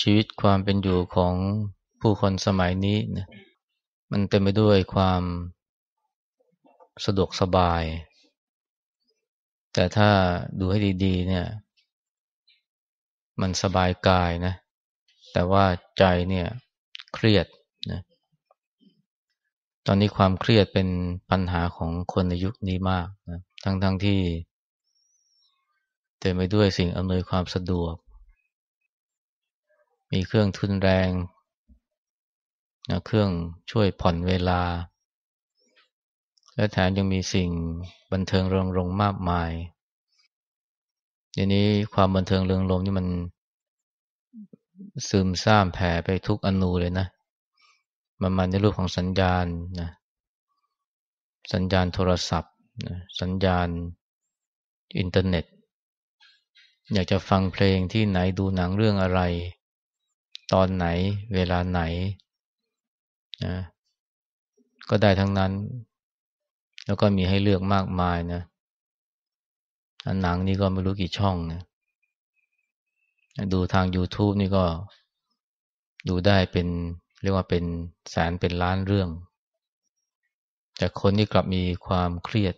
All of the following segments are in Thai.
ชีวิตความเป็นอยู่ของผู้คนสมัยนี้นะมันเต็มไปด้วยความสะดวกสบาย แต่ถ้าดูให้ดี ๆ เนี่ย มันสบายกายนะแต่ว่าใจเนี่ยเครียดนะตอนนี้ความเครียดเป็นปัญหาของคนในยุคนี้มากนะทั้งๆทที่ เต็มไปด้วยสิ่งอำนวยความสะดวกมีเครื่องทุนแรงนะเครื่องช่วยผ่อนเวลา และแถมยังมีสิ่งบันเทิงเริงรมมากมายทีนี้ความบันเทิงเริงรมนี่มันซึมซ่ามแผ่ไปทุกอนูเลยนะ มันมาในรูปของสัญญาณนะ สัญญาณโทรศัพท์นะสัญญาณ อินเทอร์เน็ต อยากจะฟังเพลงที่ไหนดูหนังเรื่องอะไรตอนไหนเวลาไหนนะก็ได้ทั้งนั้น แล้วก็มีให้เลือกมากมายนะอันหนังนี่ก็ไม่รู้กี่ช่องนะดูทาง YouTube นี่ก็ดูได้เป็น เรียกว่าเป็นแสนเป็นล้านเรื่อง แต่คนที่กลับมีความเครียด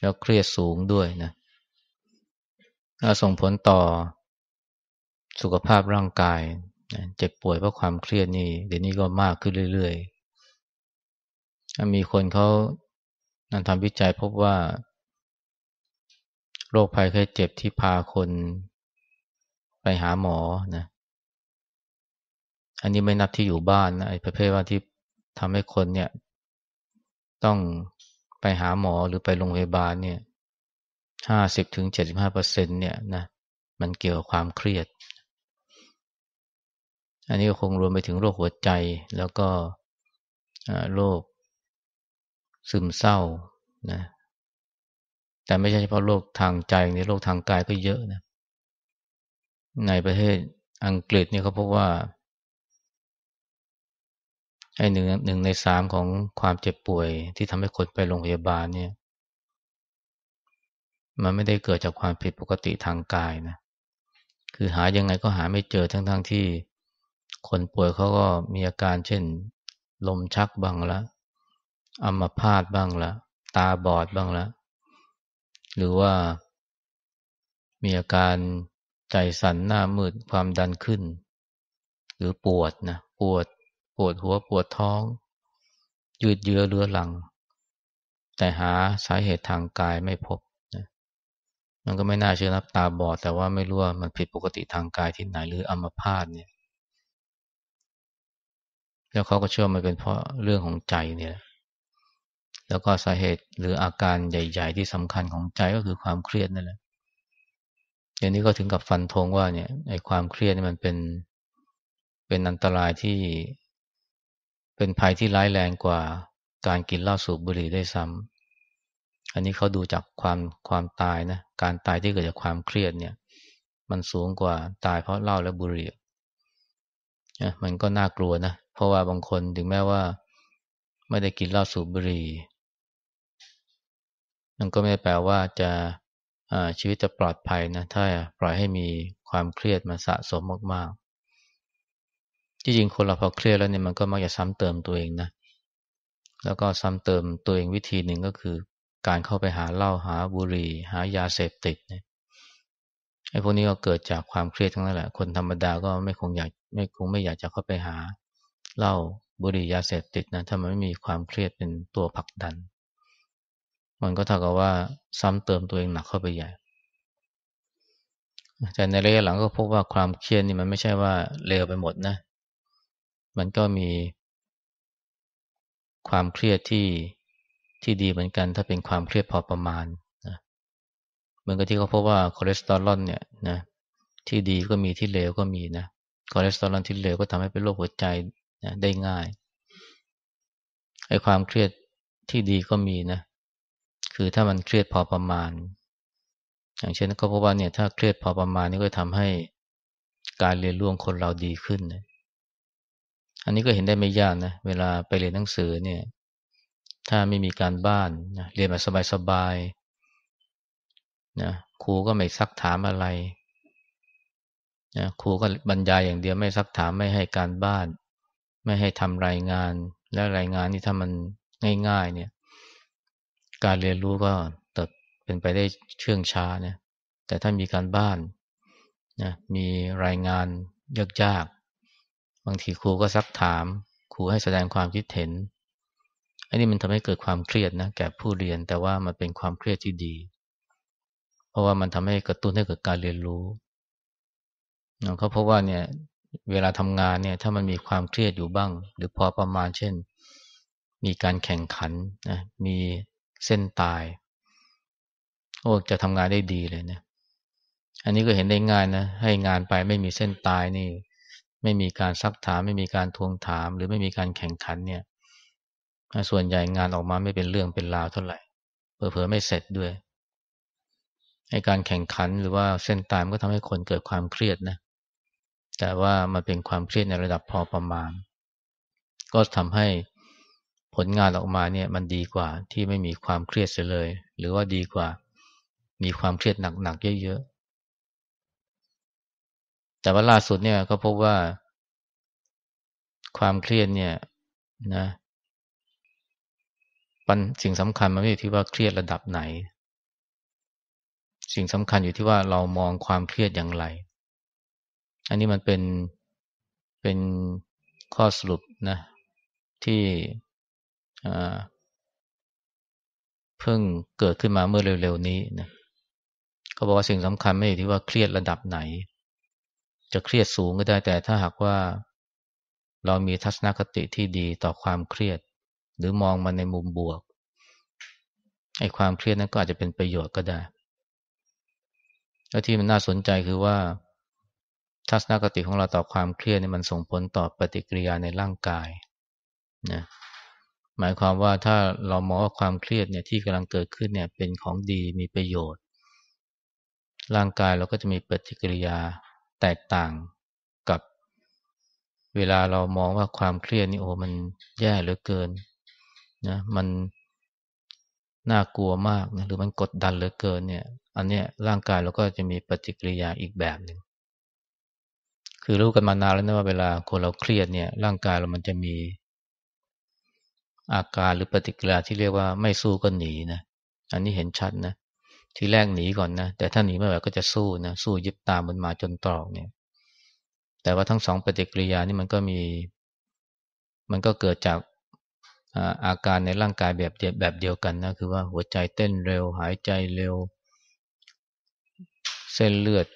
แล้วเครียดสูงด้วยนะส่งผลต่อสุขภาพร่างกาย เจ็บป่วยเพราะความเครียดนี่เดี๋ยวนี้ก็มากขึ้นเรื่อยๆ มีคนเขานันทำวิจัยพบว่า โรคภัยไข้เจ็บที่พาคนไปหาหมอนะอันนี้ไม่นับที่อยู่บ้านนะไอ้ประเภทว่าที่ทำให้คนเนี่ย ต้องไปหาหมอหรือไปโรงพยาบาลเนี่ยห้าสิบถึงเจ็ดสิบห้าเปอร์เซ็นเนี่ยนะมันเกี่ยวกับความเครียดอันนี้ก็คงรวมไปถึงโรคหัวใจ แล้วก็โรคซึมเศร้านะ แต่ไม่ใช่เฉพาะโรคทางใจในโรคทางกายก็เยอะนะ ในประเทศอังกฤษเนี่ย เขาพบว่าไอ้หนึ่งหนึ่งในสามของความเจ็บป่วยที่ทำให้คนไปโรงพยาบาลเนี่ย มันไม่ได้เกิดจากความผิดปกติทางกายนะ คือหายังไงก็หาไม่เจอทั้งๆทที่คนป่วยเขาก็มีอาการเช่น ลมชักบ้างละอัมพาตบ้างละ ตาบอดบ้างละหรือว่ามีอาการใจสั่นหน้ามืดความดันขึ้น หรือปวดนะปวดปวดหัวปวดท้องยืดเยื้อเรื้อรัง แต่หาสาเหตุทางกายไม่พบนะมันก็ไม่น่าเชื่อนับ ตาบอด แต่ว่าไม่รู้ว่ามันผิดปกติทางกายที่ไหน หรืออัมพาตเนี่ยแล้วเขาก็เชื่อมันเป็นเพราะเรื่องของใจเนี่ย แล้วก็สาเหตุหรืออาการใหญ่ ๆ ที่สำคัญของใจก็คือความเครียดนั่นแหละอย่างนี้ก็ถึงกับฟันธงว่าเนี่ยไอ้ความเครียดนี่มันเป็น เป็นอันตรายที่เป็นภัยที่ร้ายแรงกว่าการกินเหล้าสูบบุหรี่ได้ซ้ำ อันนี้เขาดูจากความความตายนะการตายที่เกิดจากความเครียดเนี่ย มันสูงกว่าตายเพราะเหล้าและบุหรี่มันก็น่ากลัวนะเพราะว่าบางคนถึงแม้ว่า ไม่ได้กินเหล้าสูบบุหรี่มันก็ไม่แปลว่าจะชีวิตจะปลอดภัยนะถ้าปล่อยให้มีความเครียดมาสะสมมากๆที่จริงคนเราพอเครียดแล้วเนี่ยมันก็มักจะซ้ำเติมตัวเองนะ แล้วก็ซ้ำเติมตัวเองวิธีหนึ่งก็คือการเข้าไปหาเหล้าหาบุหรี่หายาเสพติดไอ้พวกนี้ก็เกิดจากความเครียดทั้งนั้นแหละ คนธรรมดาก็ไม่คงอยากไม่คงไม่อยากจะเข้าไปหาเหล้าบุหรี่ยาเสพติดนะถ้ามันไม่มีความเครียดเป็นตัวผลักดัน มันก็เท่ากับว่าซ้ำเติมตัวเองหนักเข้าไปใหญ่แต่ในระยะหลังก็พบว่าความเครียดนี่มันไม่ใช่ว่าเลวไปหมดนะมันก็มีความเครียดที่ที่ดีเหมือนกัน ถ้าเป็นความเครียดพอประมาณนะเหมือนกับที่เขาพบว่าคอเลสเตอรอลเนี่ยนะที่ดีก็มีที่เลวก็มีนะคอเลสเตอรอลที่เลวก็ทำให้เป็นโรคหัวใจนะได้ง่าย ไอ้ความเครียดที่ดีก็มีนะ คือถ้ามันเครียดพอประมาณ อย่างเช่นก็พบว่าเนี่ย ถ้าเครียดพอประมาณนี่ก็ทำให้การเรียนรู้คนเราดีขึ้นนะอันนี้ก็เห็นได้ไม่ยากนะ เวลาไปเรียนหนังสือเนี่ย ถ้าไม่มีการบ้านนะเรียนแบบสบายๆ นะ ครูก็ไม่ซักถามอะไรนะครูก็บรรยายอย่างเดียวไม่ซักถามไม่ให้การบ้านไม่ให้ทำรายงานและรายงานนี่ถ้ามันง่าย ๆ เนี่ย การเรียนรู้ก็เติบเป็นไปได้เชื่องช้านะแต่ถ้ามีการบ้านนะมีรายงานยากๆบางทีครูก็ซักถาม ครูให้แสดงความคิดเห็นอันนี้มันทำให้เกิดความเครียดนะแก่ผู้เรียนแต่ว่ามันเป็นความเครียดที่ดี เพราะว่ามันทำให้กระตุ้นให้เกิดการเรียนรู้เขาพบว่าเนี่ยเวลาทำงานเนี่ย ถ้ามันมีความเครียดอยู่บ้าง หรือพอประมาณเช่น มีการแข่งขันนะมีเส้นตายโอ้จะทำงานได้ดีเลยนะอันนี้ก็เห็นได้ง่ายนะ ให้งานไปไม่มีเส้นตายนี่ ไม่มีการซักถาม ไม่มีการทวงถาม หรือไม่มีการแข่งขันเนี่ยส่วนใหญ่งานออกมาไม่เป็นเรื่องเป็นราวเท่าไหร่เผลอไม่เสร็จด้วยให้การแข่งขันหรือว่าเส้นตายมันก็ทำให้คนเกิดความเครียดนะแต่ว่ามันเป็นความเครียดในระดับพอประมาณ ก็ทำให้ผลงานออกมาเนี่ยมันดีกว่าที่ไม่มีความเครียดเสียเลย หรือว่าดีกว่า มีความเครียดหนักๆเยอะๆแต่ว่าล่าสุดเนี่ยก็พบว่า ความเครียดเนี่ยนะปัญสิ่งสำคัญมันไม่อยู่ที่ว่าเครียดระดับไหน สิ่งสำคัญอยู่ที่ว่าเรามองความเครียดอย่างไรอันนี้มันเป็นเป็นข้อสรุปนะ ที่เพิ่งเกิดขึ้นมาเมื่อเร็ว ๆ นี้นะเขาบอกว่าสิ่งสำคัญ ไม่อยู่ที่ว่าเครียดระดับไหน จะเครียดสูงก็ได้แต่ถ้าหากว่าเรามีทัศนคติที่ดีต่อความเครียด หรือมองมันในมุมบวกไอ้ความเครียดนั้นก็อาจจะเป็นประโยชน์ก็ได้ แล้วที่มันน่าสนใจคือว่าทัศนคติของเราต่อความเครียดนี่มันส่งผลต่อปฏิกิริยาในร่างกาย นะ หมายความว่าถ้าเรามองว่าความเครียดเนี่ยที่กำลังเกิดขึ้นเนี่ย เป็นของดีมีประโยชน์ ร่างกายเราก็จะมีปฏิกิริยาแตกต่างกับเวลาเรามองว่าความเครียดนี่โอ้มันแย่เหลือเกิน นะ มันน่ากลัวมากนะหรือมันกดดันเหลือเกินเนี่ย อันเนี้ยร่างกายเราก็จะมีปฏิกิริยาอีกแบบหนึ่งคือรู้กันมานานแล้วนะว่าเวลาคนเราเครียดเนี่ย ร่างกายเรามันจะมีอาการหรือปฏิกิริยาที่เรียกว่าไม่สู้ก็หนีนะอันนี้เห็นชัดนะ ทีแรกหนีก่อนนะแต่ถ้าหนีไม่ไหวก็จะสู้นะ สู้ยึบตามมันมาจนตรอกเนี่ย แต่ว่าทั้งสองปฏิกิริยานี่มันก็มี มันก็เกิดจากอาการในร่างกายแบบแบบเดียวกันนะคือว่า หัวใจเต้นเร็วหายใจเร็ว เส้นเลือด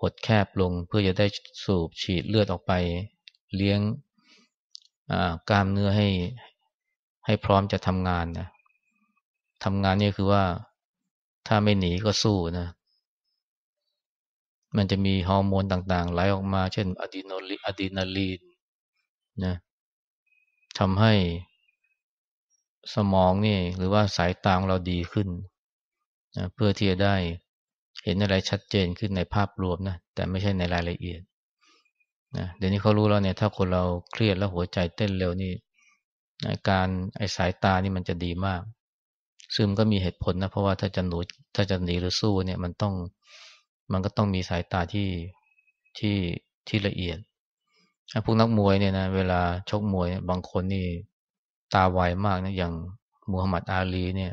หดแคบลงเพื่อจะได้สูบฉีดเลือดออกไป เลี้ยงกล้ามเนื้อให้ให้พร้อมจะทำงานนะทำงานนี่คือว่าถ้าไม่หนีก็สู้นะ มันจะมีฮอร์โมนต่างๆไหลออกมาเช่นอะดีโนลีอะดีนาลีนนะทำให้สมองนี่ หรือว่าสายตาของเราดีขึ้นนะเพื่อที่จะได้เห็นอะไรชัดเจนขึ้นในภาพรวมนะ แต่ไม่ใช่ในรายละเอียดนะเดี๋ยวนี้เขารู้แล้วเนี่ย ถ้าคนเราเครียดแล้วหัวใจเต้นเร็วนี่การไอสายตานี่มันจะดีมาก ซึ่งก็มีเหตุผลนะ เพราะว่าถ้าจะหนูถ้าจะหนีหรือสู้เนี่ยมันต้อง มันก็ต้องมีสายตาที่ ที่ ที่ละเอียดพวกนักมวยเนี่ยนะ เวลาชกมวย บางคนนี่ตาไวมากนะ อย่างมูฮัมหมัดอาลีเนี่ย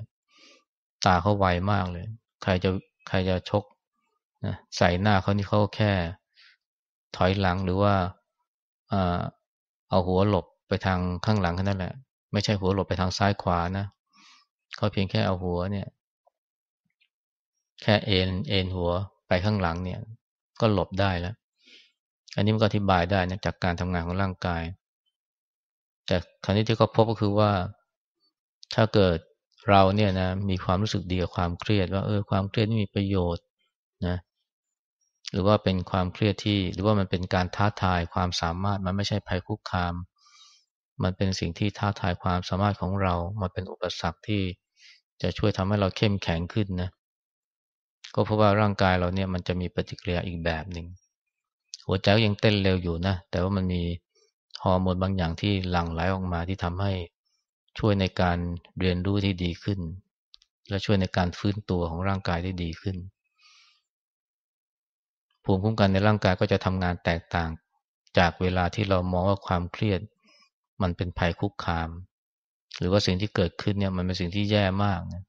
ตาเขาไวมากเลย ใครจะใครจะชกนะใส่หน้าเขานี่เขาแค่ถอยหลังหรือว่าเอาหัวหลบไปทางข้างหลังแค่นั้นแหละ ไม่ใช่หัวหลบไปทางซ้ายขวานะเขาเพียงแค่เอาหัวเนี่ย แค่เอ็นเอ็นหัวไปข้างหลังเนี่ย ก็หลบได้แล้ว อันนี้มันก็อธิบายได้นะจากการทำงานของร่างกายแต่คราวนี้ที่เขาพบก็คือว่าถ้าเกิดเราเนี่ยนะ มีความรู้สึกดีกับความเครียดว่าเออความเครียดนี่มีประโยชน์นะหรือว่าเป็นความเครียดที่หรือว่ามันเป็นการท้าทายความสามารถมันไม่ใช่ภัยคุกคาม มันเป็นสิ่งที่ท้าทายความสามารถของเรา มันเป็นอุปสรรคที่จะช่วยทำให้เราเข้มแข็งขึ้นนะก็เพราะว่าร่างกายเราเนี่ยมันจะมีปฏิกิริยาอีกแบบหนึ่งหัวใจยังเต้นเร็วอยู่นะ แต่ว่ามันมีฮอร์โมนบางอย่างที่หลั่งไหลออกมาที่ทำให้ช่วยในการเรียนรู้ที่ดีขึ้น และช่วยในการฟื้นตัวของร่างกายได้ดีขึ้น ภูมิคุ้มกันในร่างกายก็จะทำงานแตกต่าง จากเวลาที่เรามองว่าความเครียดมันเป็นภัยคุกคาม หรือว่าสิ่งที่เกิดขึ้นเนี่ยมันเป็นสิ่งที่แย่มากนะ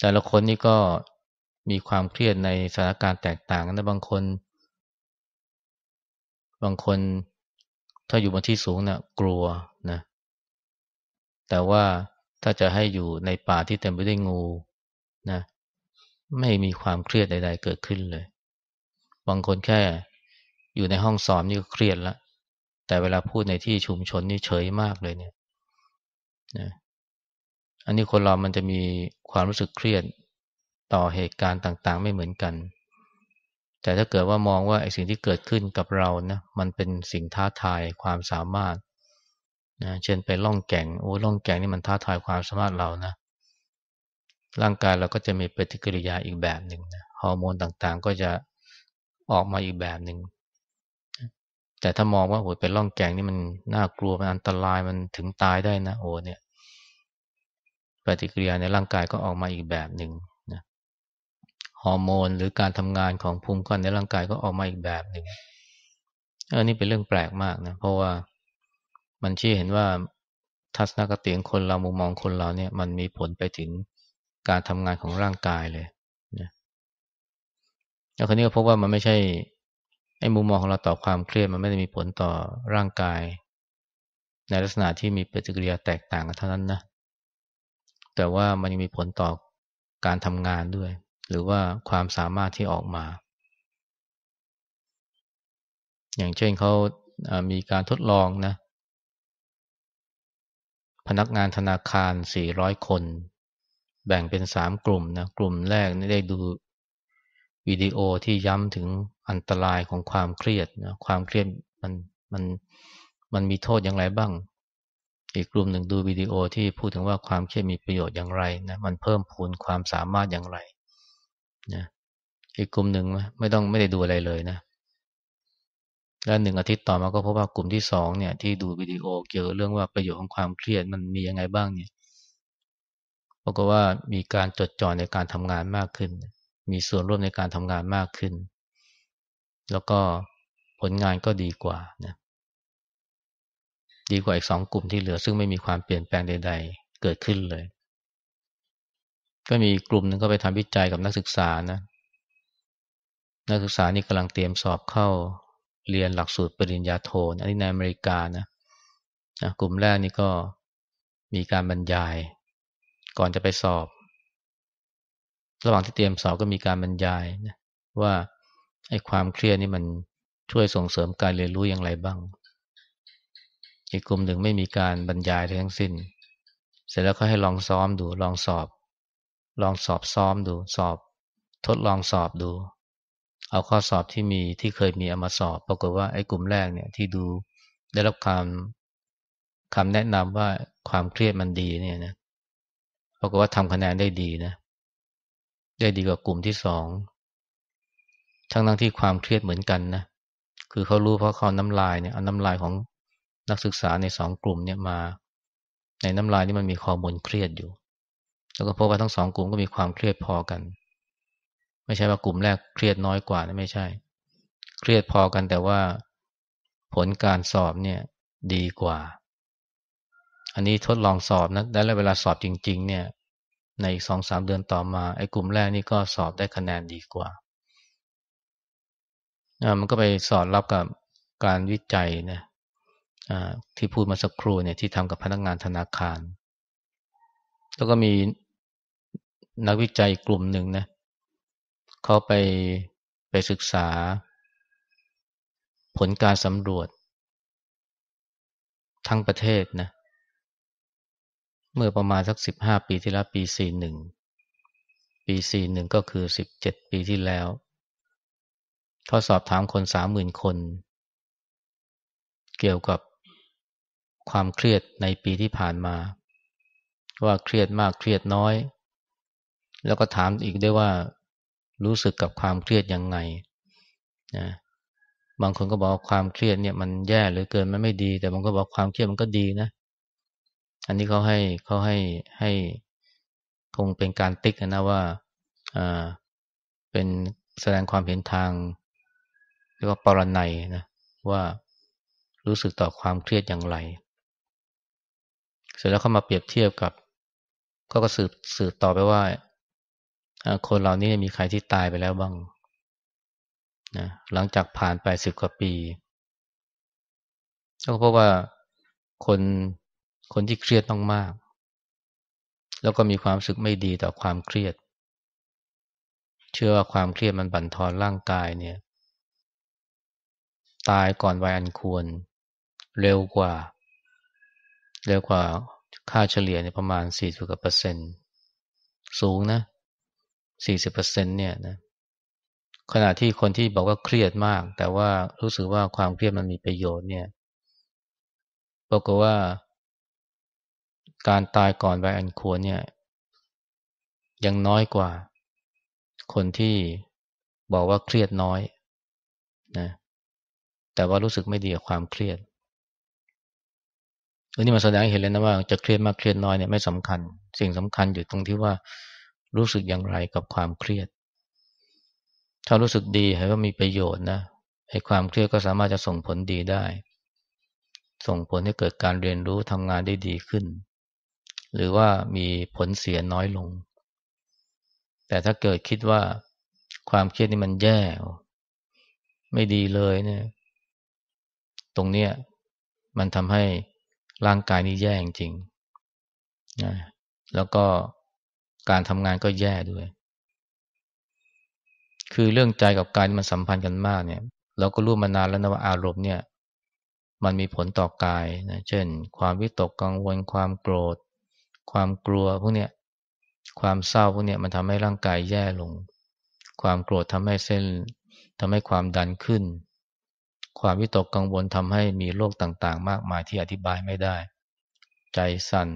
แต่ละคนนี่ก็มีความเครียดในสถานการณ์แตกต่างกันนะบางคน บางคนถ้าอยู่บนที่สูงนะ่ะกลัวนะ แต่ว่าถ้าจะให้อยู่ในป่าที่เต็มไปด้วยงู นะ ไม่มีความเครียดใด ๆ เกิดขึ้นเลย บางคนแค่อยู่ในห้องสอบนี่ก็เครียดละแต่เวลาพูดในที่ชุมชนนี่เฉยมากเลยเนี่ยนะอันนี้คนเรามันจะมีความรู้สึกเครียด ต่อเหตุการณ์ต่างๆไม่เหมือนกันแต่ถ้าเกิดว่ามองว่าไอ้สิ่งที่เกิดขึ้นกับเรานะมันเป็นสิ่งท้าทายความสามารถนะเช่น ไปล่องแก่งโอ้ล่องแก่งนี่มันท้าทายความสามารถเรานะ ร่างกายเราก็จะมีปฏิกิริยาอีกแบบหนึ่งนะฮอร์โมนต่างๆก็จะออกมาอีกแบบหนึ่งแต่ถ้ามองว่าโอ้ไปล่องแก่งนี่มันน่ากลัวมันอันตราย มันถึงตายได้นะ โอ้เนี่ย ปฏิกิริยาในร่างกายก็ออกมาอีกแบบหนึ่งฮอร์โมนหรือการทำงานของภูมิคุ้มกันในร่างกายก็ออกมาอีกแบบหนึ่งอันนี้เป็นเรื่องแปลกมากนะ เพราะว่ามันชี้เห็นว่าทัศนคติของคนเรา มุมมองคนเราเนี่ย มันมีผลไปถึงการทำงานของร่างกายเลยนะแล้วคนนี้ก็พบว่ามันไม่ใช่ไอ้มุมมองของเราต่อความเครียดมันไม่ได้มีผลต่อร่างกาย ในลักษณะที่มีปฏิกิริยาแตกต่างกันเท่านั้นนะ แต่ว่ามันยังมีผลต่อการทำงานด้วยหรือว่าความสามารถที่ออกมา อย่างเช่นเขามีการทดลองนะ พนักงานธนาคาร400คน แบ่งเป็น3กลุ่มนะกลุ่มแรกได้ดูวิดีโอที่ย้ำถึงอันตรายของความเครียดนะความเครียดมันมันมันมีโทษอย่างไรบ้าง อีกกลุ่มหนึ่งดูวิดีโอที่พูดถึงว่าความเครียดมีประโยชน์อย่างไรนะมันเพิ่มพูนความสามารถอย่างไรนะอีกกลุ่มหนึ่งไม่ต้องไม่ได้ดูอะไรเลยนะ แล้วหนึ่งอาทิตย์ต่อมาก็พบว่ากลุ่มที่สองเนี่ยที่ดูวิดีโอเกี่ยวเรื่องว่าประโยชน์ของความเครียดมันมียังไงบ้างเนี่ยพรากว่ามีการจดจ่อในการทำงานมากขึ้น มีส่วนร่วมในการทำงานมากขึ้น แล้วก็ผลงานก็ดีกว่านะดีกว่าอีกสองกลุ่มที่เหลือซึ่งไม่มีความเปลี่ยนแปลงใด ๆ เกิดขึ้นเลยก็มีกลุ่มนึงก็ไปทำวิจัยกับนักศึกษานะ นักศึกษานี่กำลังเตรียมสอบเข้าเรียนหลักสูตรปริญญาโทนอันนี้ในอเมริกานะนะกลุ่มแรกนี่ก็มีการบรรยาย ก่อนจะไปสอบ ระหว่างที่เตรียมสอบ ก็มีการบรรยายนะว่าไอ้ความเครียดนี่มันช่วยส่งเสริมการเรียนรู้อย่างไรบ้าง อีกกลุ่มหนึ่งไม่มีการบรรยายทั้งสิ้น เสร็จแล้วก็ให้ลองซ้อมดู ลองสอบลองสอบซ้อมดู สอบ ทดลองสอบดู เอาข้อสอบที่มีที่เคยมีเอามาสอบ ปรากฏว่าไอ้กลุ่มแรกเนี่ย ที่ดูได้รับคำคำแนะนำว่าความเครียดมันดีเนี่ยนะปรากฏว่าทำคะแนนได้ดีนะ ได้ดีกว่ากลุ่มที่สองทั้งทั้งที่ความเครียดเหมือนกันนะคือเขารู้เพราะเขาน้ำลายเนี่ยเอาน้ำลายของนักศึกษาในสองกลุ่มเนี่ยมา ในน้ำลายนี่มันมี้อมูโมนเครียดอยู่แล้วก็พบว่าทั้งสองกลุ่มก็มีความเครียดพอกัน ไม่ใช่ว่ากลุ่มแรกเครียดน้อยกว่านะไม่ใช่ เครียดพอกันแต่ว่าผลการสอบเนี่ยดีกว่า อันนี้ทดลองสอบนะแล้วเวลาสอบจริง ๆ เนี่ยในอีกสองสามเดือนต่อมาไอ้กลุ่มแรกนี่ก็สอบได้คะแนนดีกว่าอ่ามันก็ไปสอดรับกับการวิจัยนะอ่าที่พูดมาสักครู่เนี่ยที่ทำกับพนักงานธนาคาร แล้วก็มีนักวิจัยกลุ่มหนึ่งนะเขาไปไปศึกษาผลการสำรวจทั้งประเทศนะเมื่อประมาณสักสิบห้าปีที่แล้วปีสี่หนึ่งปีสี่หนึ่งก็คือสิบเจ็ดปีที่แล้วเขาสอบถามคนสามหมื่นคน เกี่ยวกับความเครียดในปีที่ผ่านมา ว่าเครียดมากเครียดน้อยแล้วก็ถามอีกได้ว่ารู้สึกกับความเครียดยังไงนะบางคนก็บอกความเครียดเนี่ย มันแย่หรือเกินมันไม่ดี แต่บางคนบอกความเครียดมันก็ดีนะ อันนี้เขาให้เขาให้ให้คงเป็นการติ๊กนะว่าอ่าเป็นแสดงความเห็นทางเรียกว่าปรนัยนะ ว่ารู้สึกต่อความเครียดอย่างไร เสร็จแล้วเขามาเปรียบเทียบกับ ก็ก็สืบสืบต่อไปว่าคนเหล่านี้มีใครที่ตายไปแล้วบ้างนะหลังจากผ่านไปสิบกว่าปีก็พบว่าคนคนที่เครียดต้องมาก แล้วก็มีความสึกไม่ดีต่อความเครียด เชื่อว่าความเครียดมันบั่นทอนร่างกายเนี่ย ตายก่อนวัยอันควร เร็วกว่า เร็วกว่าค่าเฉลี่ยในประมาณ40%สูงนะสสี่ิบเอร์เซนเนี่ยนะขณะที่คนที่บอกว่าเครียดมาก แต่ว่ารู้สึกว่าความเครียดมันมีประโยชน์ เนี่ยบอกว่าการตายก่อนวัยอันควรเนี่ยยังน้อยกว่า คนที่บอกว่าเครียดน้อยนะ แต่ว่ารู้สึกไม่ดีกับความเครียดอันนี้มาแสดงเห็นเลยนะว่าจะเครียดมากเครียดน้อยเนี่ยไม่สำคัญสิ่งสำคัญอยู่ตรงที่ว่ารู้สึกอย่างไรกับความเครียด ถ้ารู้สึกดีเห็นว่ามีประโยชน์นะ ไอ้ความเครียดก็สามารถจะส่งผลดีได้ ส่งผลให้เกิดการเรียนรู้ทำงานได้ดีขึ้น หรือว่ามีผลเสียน้อยลง แต่ถ้าเกิดคิดว่าความเครียดนี่มันแย่ ไม่ดีเลยเนี่ย ตรงเนี้ยมันทำให้ร่างกายนี่แย่จริงนะ แล้วก็การทำงานก็แย่ด้วย คือเรื่องใจกับกายมันสัมพันธ์กันมากเนี่ย เราก็รู้มานานแล้วนะว่าอารมณ์เนี่ย มันมีผลต่อกายนะ เช่น ความ วิตกกังวล ความโกรธ ความกลัวพวกเนี้ยความเศร้าพวกเนี้ยมันทำให้ร่างกายแย่ลง ความโกรธทำให้เส้นทำให้ความดันขึ้น ความวิตกกังวลทำให้มีโรคต่างๆ มากมายที่อธิบายไม่ได้ ใจสั่น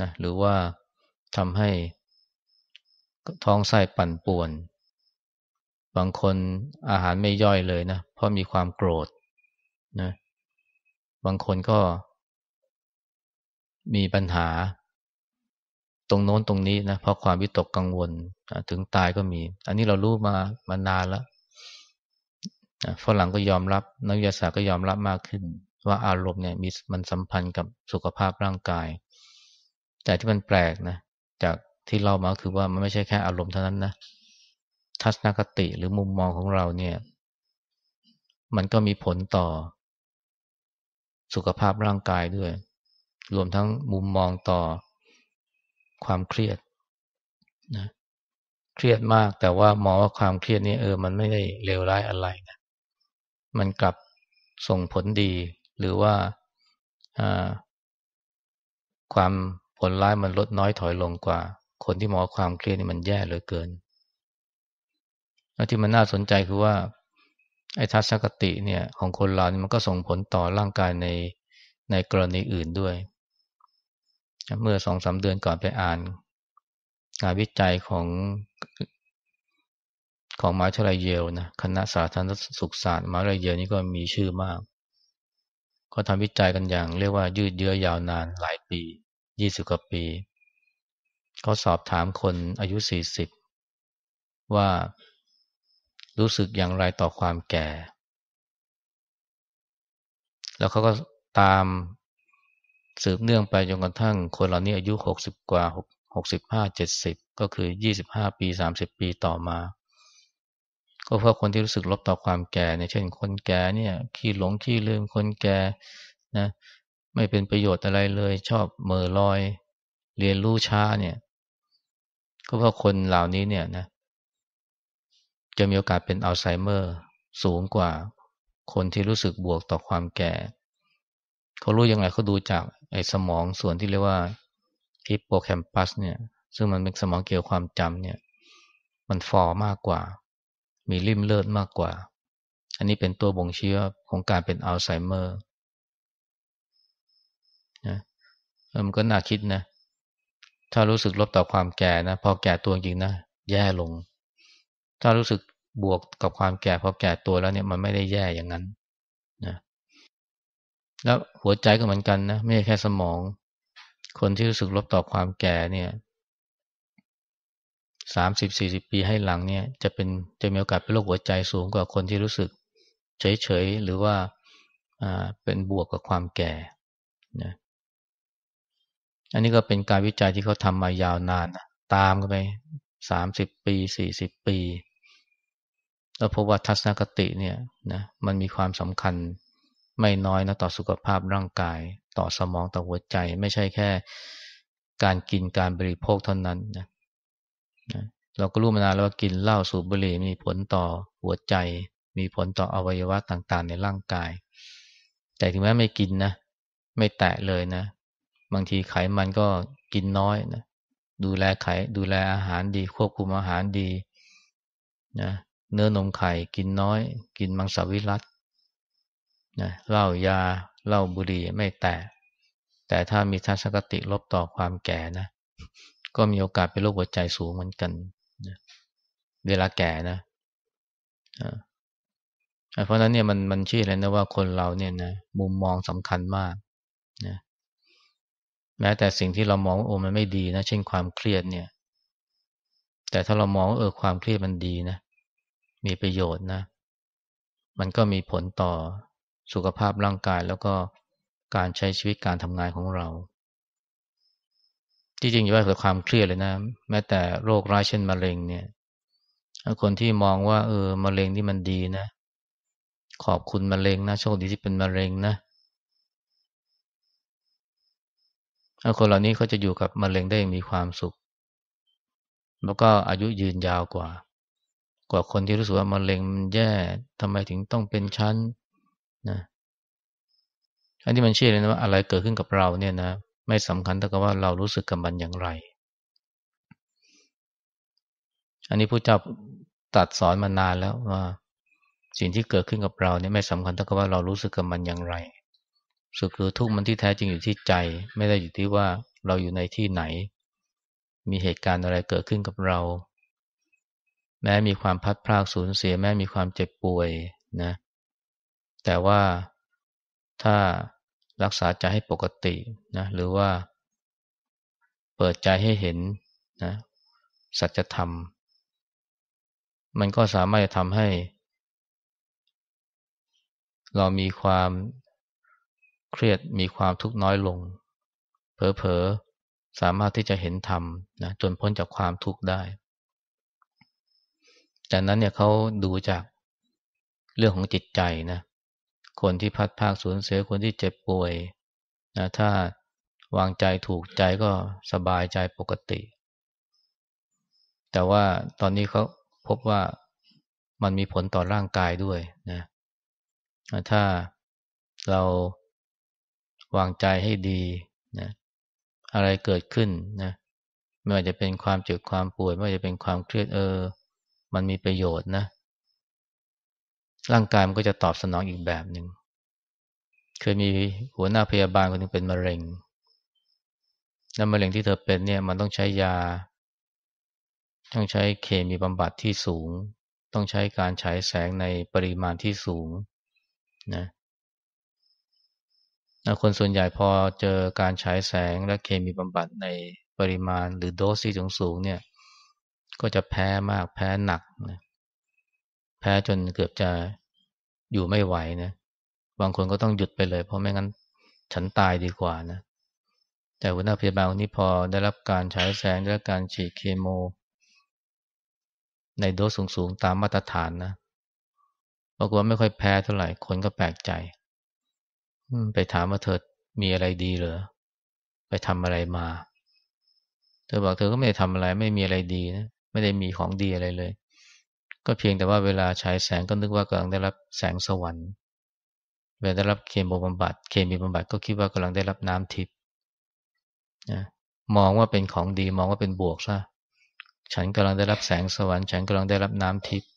นะ หรือว่าทำให้ท้องไส้ปั่นป่วน บางคนอาหารไม่ย่อยเลยนะเพราะมีความโกรธ นะ บางคนก็มีปัญหา ตรงโน้นตรงนี้นะเพราะความวิตกกังวลถึงตายก็มี อันนี้เรารู้มามานานแล้วฝรั่งก็ยอมรับ นักวิทยาศาสตร์ก็ยอมรับมากขึ้น ว่าอารมณ์เนี่ย มีมันสัมพันธ์กับสุขภาพร่างกาย แต่ที่มันแปลกนะจากที่เล่ามาคือว่ามันไม่ใช่แค่อารมณ์เท่านั้นนะ ทัศนคติหรือมุมมองของเราเนี่ย มันก็มีผลต่อ สุขภาพร่างกายด้วย รวมทั้งมุมมองต่อ ความเครียดนะ เครียดมากแต่ว่ามองว่าความเครียดนี้เออมันไม่ได้เลวร้ายอะไรนะมันกลับส่งผลดี หรือว่าความผลร้ายมันลดน้อยถอยลงกว่า คนที่มองความเครียดนี่มันแย่เหลือเกิน แล้วที่มันน่าสนใจคือว่า ไอ้ทัศนคติเนี่ยของคนเรานี่มันก็ส่งผลต่อร่างกายในในกรณีอื่นด้วย เมื่อสองสาเดือนก่อนไปอ่านงานวิจัยของของมาเทลัยเยลนะ คณะสาธารณสุขศาสตร์มาเทลัยเยลนี่ก็มีชื่อมาก ก็ทำวิจัยกันอย่าง เรียกว่ายืดเยื้อยาวนานหลายปียี่สิบกว่าปีเขาสอบถามคนอายุสี่สิบว่ารู้สึกอย่างไรต่อความแก่ แล้วเขาก็ตามสืบเนื่องไปจนกระทั่ง คนเหล่านี้อายุหกสิบกว่าหกสิบห้าเจ็ดสิบก็คือยี่สิบห้าปีสามสิบปีต่อมา ก็เพราะคนที่รู้สึกลบต่อความแก่เนี่ยเช่นคนแก่เนี่ยขี้หลงขี้ลืมคนแก่นะไม่เป็นประโยชน์อะไรเลย ชอบเมื่อลอย เรียนรู้ช้าเนี่ยก็เพราะคนเหล่านี้เนี่ยนะ จะมีโอกาสเป็นอัลไซเมอร์ สูงกว่า คนที่รู้สึกบวกต่อความแก่เขารู้ยังไงเขาดูจาก ไอ้สมองส่วนที่เรียกว่าฮิปโปแคมปัสเนี่ย ซึ่งมันเป็นสมองเกี่ยวความจำเนี่ย มันฟอมากกว่า มีริมเลือดมากกว่า อันนี้เป็นตัวบ่งชี้ว่าของการเป็นอัลไซเมอร์มันก็น่าคิดนะ ถ้ารู้สึกลบต่อความแก่นะ พอแก่ตัวจริงนะแย่ลง ถ้ารู้สึกบวกกับความแก่พอแก่ตัวแล้วเนี่ยมันไม่ได้แย่อย่างนั้นนะ แล้วหัวใจก็เหมือนกันนะไม่ใช่แค่สมอง คนที่รู้สึกลบต่อความแก่ เนี่ย สามสิบสี่สิบปีให้หลังเนี่ย จะเป็นจะมีโอกาสเป็นโรคหัวใจสูงกว่าคนที่รู้สึกเฉยเฉยหรือว่าอ่าเป็นบวกกับความแก่นะอันนี้ก็เป็นการวิจัยที่เขาทำมายาวนานนะตามกันไปสามสิบปีสี่สิบปีแล้วพบว่าทัศนคติเนี่ยนะมันมีความสำคัญไม่น้อยนะต่อสุขภาพร่างกาย ต่อสมองต่อหัวใจไม่ใช่แค่การกินการบริโภคเท่านั้นนะนะเราก็รู้มานานแล้วว่ากินเหล้าสูบบุหรี่มีผลต่อหัวใจ มีผลต่ออวัยวะต่าง ๆ ในร่างกายแต่ถึงแม้ไม่กินนะ ไม่แตะเลยนะบางทีไขมันก็กินน้อยนะดูแลไขดูแลอาหารดีควบคุมอาหารดีนะเนื้อนมไข่กินน้อย กินมังสวิรัตนะเหล้ายาเหล้าบุหรี่ไม่แต่แต่ถ้ามีทัศนคติลบต่อความแก่นะ ก็มีโอกาสเป็นโรคหัวใจสูงเหมือนกันนะเวลาแก่นะเพราะนั้นเนี่ยมันมันชี้เลยนะว่าคนเราเนี่ยนะมุมมองสำคัญมากนะแม้แต่สิ่งที่เรามองว่าโอ้มันไม่ดีนะ เช่นความเครียดเนี่ย แต่ถ้าเรามองว่าเออความเครียดมันดีนะ มีประโยชน์นะมันก็มีผลต่อสุขภาพร่างกายแล้วก็การใช้ชีวิตการทำงานของเราที่จริงอย่าว่ากิ่ความเครียดเลยนะ แม้แต่โรคร้ายเช่นมะเร็งเนี่ยคนที่มองว่าเออมะเร็งนี่มันดีนะ ขอบคุณมะเร็งนะโชคดีที่เป็นมะเร็งนะ้คนเหล่านี้เขาจะอยู่กับมะเร็งได้มีความสุข แล้วก็อายุยืนยาวกว่า กว่าคนที่รู้สึกว่ามะเร็งมันแย่ทำไมถึงต้องเป็นชั้นนะอันนี้มันเชื่อเลยนะว่า อะไรเกิดขึ้นกับเราเนี่ยนะไม่สำคัญเท่ากับว่าเรารู้สึกกับมันอย่างไร อันนี้พระเจ้าตัดสอนมานานแล้วว่า สิ่งที่เกิดขึ้นกับเราเนี่ยไม่สำคัญเท่ากับว่าเรารู้สึกกับมันอย่างไรสุขหรือทุกข์มันที่แท้จริงอยู่ที่ใจ ไม่ได้อยู่ที่ว่าเราอยู่ในที่ไหน มีเหตุการณ์อะไรเกิดขึ้นกับเรา แม้มีความพัดพลาดสูญเสียแม้มีความเจ็บป่วยนะ แต่ว่าถ้ารักษาใจให้ปกตินะ หรือว่า เปิดใจให้เห็นนะสัจธรรมมันก็สามารถทำให้ เรามีความเครียดมีความทุกข์น้อยลง เผลอ ๆ สามารถที่จะเห็นธรรมนะจนพ้นจากความทุกข์ได้ จากนั้นเนี่ยเขาดูจากเรื่องของจิตใจนะ คนที่พัดภาคสูญเสีย คนที่เจ็บป่วยนะถ้าวางใจถูกใจก็สบายใจปกติ แต่ว่าตอนนี้เขาพบว่ามันมีผลต่อร่างกายด้วยนะถ้าเราวางใจให้ดีนะ อะไรเกิดขึ้นนะไม่ว่าจะเป็นความเจ็บความป่วย ไม่ว่าจะเป็นความเครียดเออ มันมีประโยชน์นะ ร่างกายมันก็จะตอบสนองอีกแบบหนึ่ง เคยมีหัวหน้าพยาบาลคนนึงเป็นมะเร็งแล้วมะเร็งที่เธอเป็นเนี่ย มันต้องใช้ยาต้องใช้เคมีบำบัดที่สูง ต้องใช้การฉายแสงในปริมาณที่สูงนะเคนส่วนใหญ่พอเจอการฉายแสงและเคมีบำบัดในปริมาณหรือโดสที่สูงๆเนี่ย ก็จะแพ้มากแพ้หนักนะแพ้จนเกือบจะอยู่ไม่ไหวนะบางคนก็ต้องหยุดไปเลย เพราะไม่งั้นฉันตายดีกว่านะ แต่หัวหน้าพยาบาลคนนี้พอได้รับการฉายแสงและการฉีดเคมในโดสสูงๆตามมาตรฐานนะปรากฏว่าไม่ค่อยแพ้เท่าไหร่คนก็แปลกใจไปถามว่าเธอมีอะไรดีเหรอ ไปทำอะไรมา เธอบอกเธอก็ไม่ได้ทำอะไร ไม่มีอะไรดีนะ ไม่ได้มีของดีอะไรเลย ก็เพียงแต่ว่าเวลาฉายแสงก็นึกว่ากำลังได้รับแสงสวรรค์ เวลาได้รับเคมีบำบัด เคมีบำบัดก็คิดว่ากำลังได้รับน้ำทิพย์นะ มองว่าเป็นของดี มองว่าเป็นบวกซะ ฉันกำลังได้รับแสงสวรรค์ ฉันกำลังได้รับน้ำทิพย์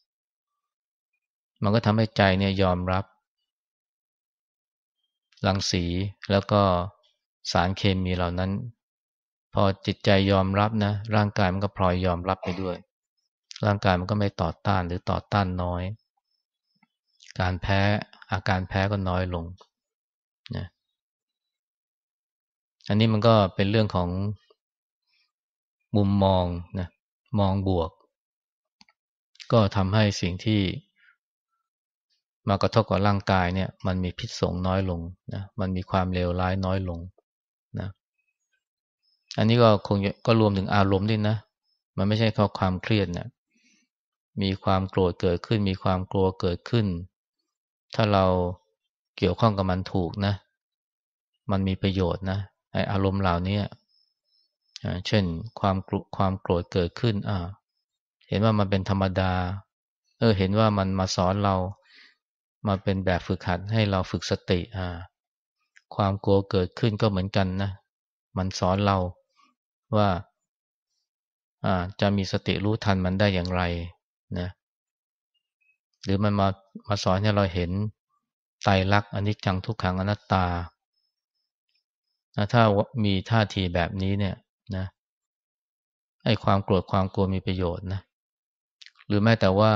มันก็ทำให้ใจเนี่ยยอมรับรังสีแล้วก็สารเคมีเหล่านั้น พอจิตใจยอมรับนะ ร่างกายมันก็พลอยยอมรับไปด้วย ร่างกายมันก็ไม่ต่อต้านหรือต่อต้านน้อย การแพ้อาการแพ้ก็น้อยลงนะอันนี้มันก็เป็นเรื่องของ มุมมองนะมองบวก ก็ทำให้สิ่งที่มากระทบกับร่างกายเนี่ย มันมีพิษสงน้อยลงนะมันมีความเลวร้ายน้อยลงนะ อันนี้ก็คงก็รวมถึงอารมณ์ด้วยนะมันไม่ใช่แค่ความเครียดเนะมีความโกรธเกิดขึ้น มีความกลัวเกิดขึ้น ถ้าเราเกี่ยวข้องกับมันถูกนะ มันมีประโยชน์นะไออารมณ์เหล่านี้เช่นความกลุความโกรธเกิดขึ้น อ่า เห็นว่ามันเป็นธรรมดา เออเห็นว่ามันมาสอนเรามาเป็นแบบฝึกหัดให้เราฝึกสติอ่า ความกลัวเกิดขึ้นก็เหมือนกันนะ มันสอนเราว่าอ่า จะมีสติรู้ทันมันได้อย่างไรนะ หรือมันมามาสอนให้เราเห็นไตรลักษณ์อนิจจังทุกขังอนัตตา ถ้ามีท่าทีแบบนี้เนี่ยนะไอ้ความโกรธความกลัวมีประโยชน์นะ หรือแม้แต่ว่า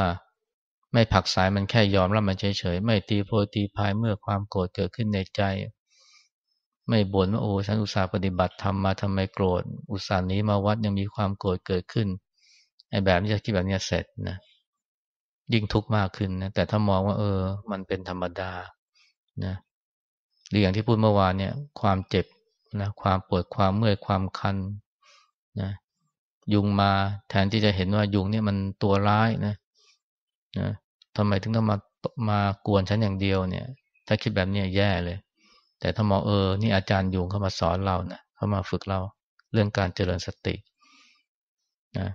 ไม่ผักสายมันแค่ยอมรับมันเฉยๆไม่ ตีโพตีพายเมื่อความโกรธเกิดขึ้นในใจ ไม่บ่นว่าโอ้ฉันอุตส่าห์ปฏิบัติทำมาทำไมโกรธอุตส่าห์นี้มาวัดยังมีความโกรธเกิดขึ้นไอ้แบบนี้คิดแบบนี้เสร็จนะยิ่งทุกข์มากขึ้นนะแต่ถ้ามองว่าเออมันเป็นธรรมดานะหรืออย่างที่พูดเมื่อวานเนี่ย ความเจ็บนะความปวดความเมื่อยความคันนะยุงมาแทนที่จะเห็นว่ายุงเนี่ยมันตัวร้ายนะนะทำไมถึงต้องมามากวนฉันอย่างเดียวเนี่ย ถ้าคิดแบบนี้แย่เลย แต่ถ้ามองเออนี่อาจารย์ยุงเข้ามาสอนเรานะเข้ามาฝึกเราเรื่องการเจริญสตินะ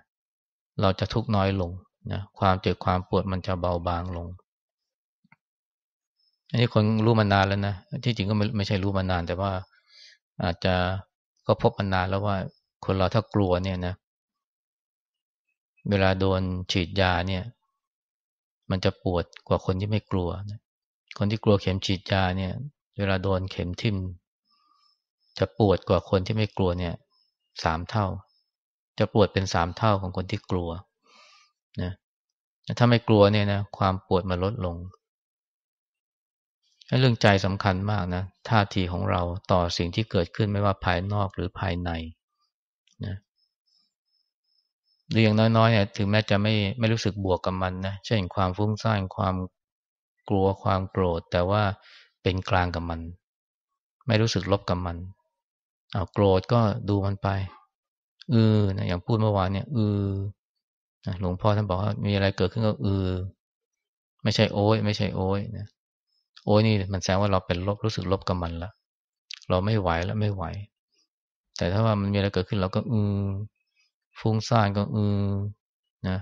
เราจะทุกข์น้อยลงนะความเจ็บความปวดมันจะเบาบางลง อันนี้คนรู้มานานแล้วนะที่จริงก็ไม่ไม่ใช่รู้มานาน แต่ว่าอาจจะก็พบมานานแล้วว่า คนเราถ้ากลัวเนี่ยนะเวลาโดนฉีดยาเนี่ยมันจะปวดกว่าคนที่ไม่กลัวนะคนที่กลัวเข็มฉีดยาเนี่ย เวลาโดนเข็มทิ่มจะปวดกว่าคนที่ไม่กลัวเนี่ยสามเท่า จะปวดเป็นสามเท่าของคนที่กลัวนะ ถ้าไม่กลัวเนี่ยนะความปวดมันลดลง เรื่องใจสำคัญมากนะท่าทีของเราต่อสิ่งที่เกิดขึ้นไม่ว่าภายนอกหรือภายในนะหรืออย่างน้อยๆเนี่ย ถึงแม้จะไม่ไม่รู้สึกบวกกับมันนะ เช่นความฟุ้งซ่าน ความกลัว ความโกรธ แต่ว่าเป็นกลางกับมัน ไม่รู้สึกลบกับมันเอาโกรธก็ดูมันไปอออนะ อย่างพูดเมื่อวานเนี่ยืออหลวงพ่อท่านบอกว่ามีอะไรเกิดขึ้นก็อือ ไม่ใช่โอ้ยไม่ใช่โอ้ยนะ โอ้ยนี่มันแสดงว่าเราเป็นลบ รู้สึกลบกับมันละ เราไม่ไหวแล้วไม่ไหว แต่ถ้าว่ามันมีอะไรเกิดขึ้นเราก็อือฟุ้งซ่านก็อือนะ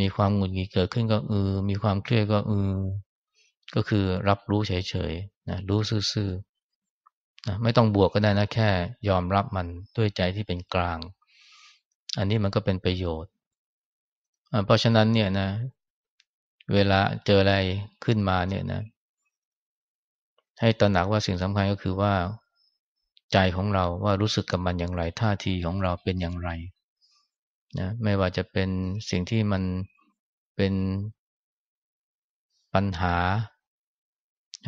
มีความหงุดหงิดเกิดขึ้นก็อือ มีความเครียดก็อือ ก็คือรับรู้เฉยๆนะรู้ซื่อๆนะไม่ต้องบวกก็ได้นะ แค่ยอมรับมันด้วยใจที่เป็นกลาง อันนี้มันก็เป็นประโยชน์ เพราะฉะนั้นเนี่ยนะ เวลาเจออะไรขึ้นมาเนี่ยนะ ให้ตระหนักว่าสิ่งสำคัญก็คือว่า ใจของเราว่ารู้สึกกับมันอย่างไร ท่าทีของเราเป็นอย่างไรนะไม่ว่าจะเป็นสิ่งที่มันเป็นปัญหา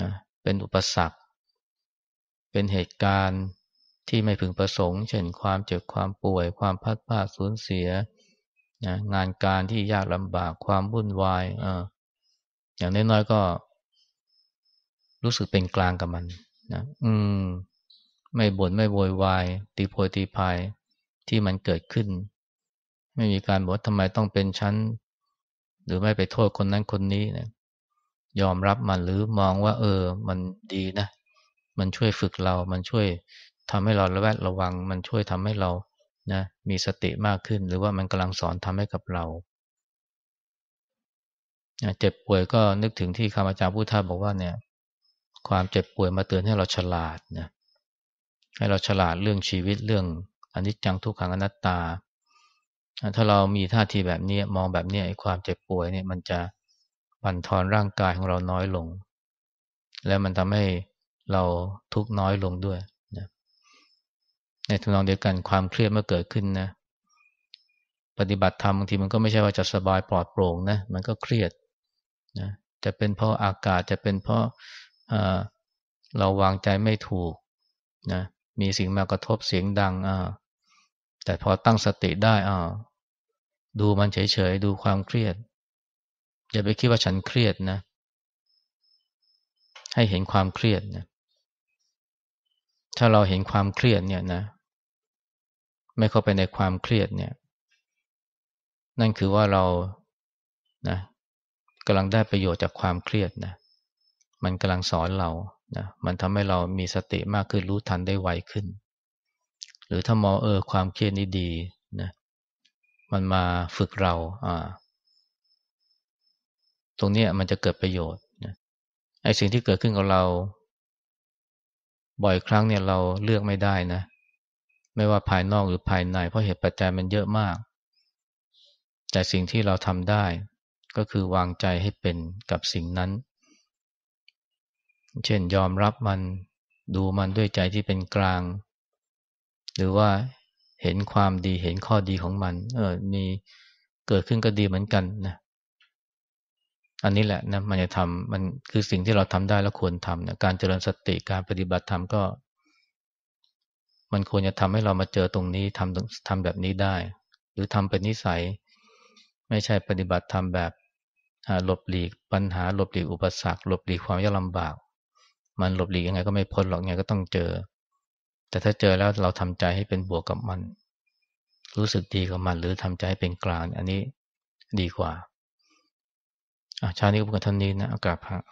นะเป็นอุปสรรคเป็นเหตุการณ์ที่ไม่พึงประสงค์เช่นความเจ็บความป่วยความพัดพลาดสูญเสียนะงานการที่ยากลำบากความวุ่นวายออย่างน้อยก็ รู้สึกเป็นกลางกับมัน นะอืม ไม่บน่นไม่โวยวายตีโพยตีพายที่มันเกิดขึ้นไม่มีการบอกว่าทำไมต้องเป็นชั้น หรือไม่ไปโทษคนนั้นคนนี้นะยอมรับมันหรือมองว่า เออ มันดีนะ มันช่วยฝึกเรา มันช่วยทำให้เราระแวดระวัง มันช่วยทำให้เรานะมีสติมากขึ้น หรือว่ามันกำลังสอนทำให้กับเราเจ็บป่วยก็นึกถึงที่คำอาจารย์พุทธาบอกว่าเนี่ย ความเจ็บป่วยมาเตือนให้เราฉลาดนะให้เราฉลาดเรื่องชีวิตเรื่องอนิจจังทุกขังอนัตตาถ้าเรามีท่าทีแบบนี้มองแบบนี้ไอ้ความเจ็บป่วยเนี่ย มันจะบั่นทอนร่างกายของเราน้อยลง และมันทำให้เราทุกน้อยลงด้วยในทุนองเดียวกันความเครียดเมื่อเกิดขึ้นนะ ปฏิบัติธรรมบางทีมันก็ไม่ใช่ว่าจะสบายปลอดโปร่งนะมันก็เครียดนะจะเป็นเพราะอากาศจะเป็นเพราะเราวางใจไม่ถูกนะมีสิ่งมากระทบเสียงดังอ่าแต่พอตั้งสติได้อ้าวดูมันเฉยๆดูความเครียด อย่าไปคิดว่าฉันเครียดนะ ให้เห็นความเครียดนะถ้าเราเห็นความเครียดเนี่ยนะ ไม่เข้าไปในความเครียดเนี่ย นั่นคือว่าเรานะกำลังได้ประโยชน์จากความเครียดนะมันกำลังสอนเรานะมันทำให้เรามีสติมากขึ้นรู้ทันได้ไวขึ้นหรือถ้ามองเออความเครียดนี้ดีนะมันมาฝึกเรา อ่า ตรงนี้มันจะเกิดประโยชน์นะไอ้สิ่งที่เกิดขึ้นกับเรา บ่อยครั้งเนี่ยเราเลือกไม่ได้นะ ไม่ว่าภายนอกหรือภายในเพราะเหตุปัจจัยมันเยอะมาก แต่สิ่งที่เราทำได้ ก็คือวางใจให้เป็นกับสิ่งนั้น เช่นยอมรับมันดูมันด้วยใจที่เป็นกลางหรือว่าเห็นความดีเห็นข้อดีของมัน เออ มีเกิดขึ้นก็ดีเหมือนกันนะอันนี้แหละนะ มันจะทำมันคือสิ่งที่เราทำได้และควรทำนะการเจริญสติการปฏิบัติธรรมก็ มันควรจะทำให้เรามาเจอตรงนี้ทำทำแบบนี้ได้ หรือทำเป็นนิสัย ไม่ใช่ปฏิบัติธรรมแบบหลบหลีกปัญหาหลบหลีกอุปสรรค หลบหลีกความยากลำบาก มันหลบหลีกยังไง ก็ไม่พ้นหรอกยังไงก็ต้องเจอแต่ถ้าเจอแล้วเราทำใจให้เป็นบวกกับมัน รู้สึกดีกับมันหรือทำใจให้เป็นกลางอันนี้ดีกว่าอาชาตินี้ก็เป็นท่านี้นะอากาศพระ